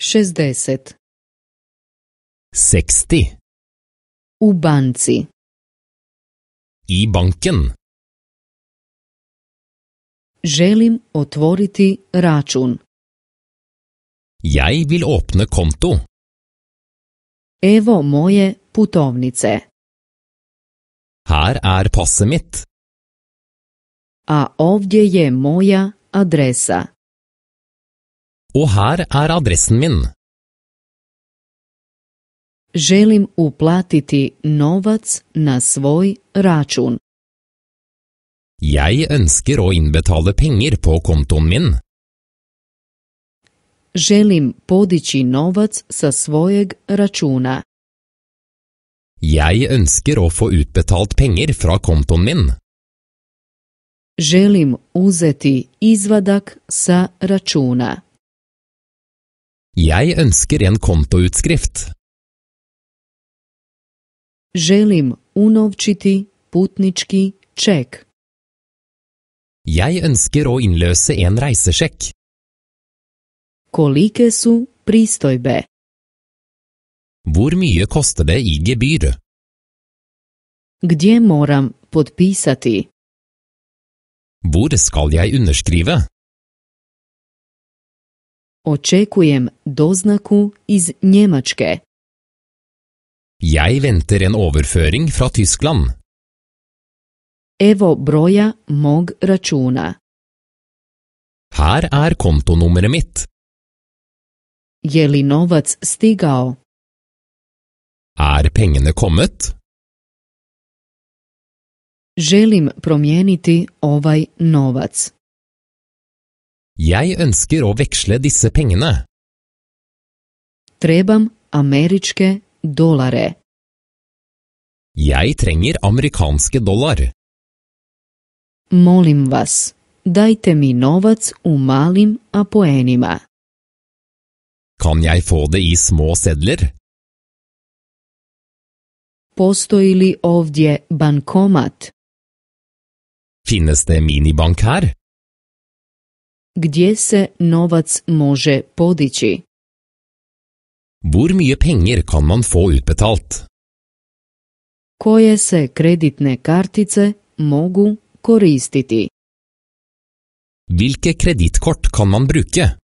60. 60. U banci. I banken. Želim otvoriti račun. Jeg vil åpne konto. Evo moje putovnice. Her er passet mitt. A ovdje je moja adresa. Og her er adressen min. Želim uplatiti novac na svoj račun. Jeg ønsker å innbetale penger på kontoen min. Želim podići novac sa svojeg računa. Jeg ønsker å få utbetalt penger fra kontoen min. Želim uzeti izvadak sa računa. Jeg ønsker en kontoutskrift. Želim unovčiti putnički ček. Jeg ønsker å innløse en reisesjekk. Kolike su pristojbe? Hvor mye koster det i gebyr? Gdje moram podpisati? Hvor skal jeg underskrive? Očekujem doznaku iz Njemačke. Jeg venter en overføring fra Tyskland. Evo broja mog računa. Her er kontonummeret mitt. Je li novac stigao? Er pengene kommet? Želim promijeniti ovaj novac. Jeg ønsker å veksle disse pengene. Trebam američke dolare. Jeg trenger amerikanske dollar. Molim vas, dajte mi novac u malim apoenima. Kan jeg få det i små sedler? Postoji li ovdje bankomat? Finnes det minibank her? gdje se novac može podići. Hvor mye penger kan man få utbetalt? Koje se kreditne kartice mogu koristiti? Hvilke kreditkort kan man bruke?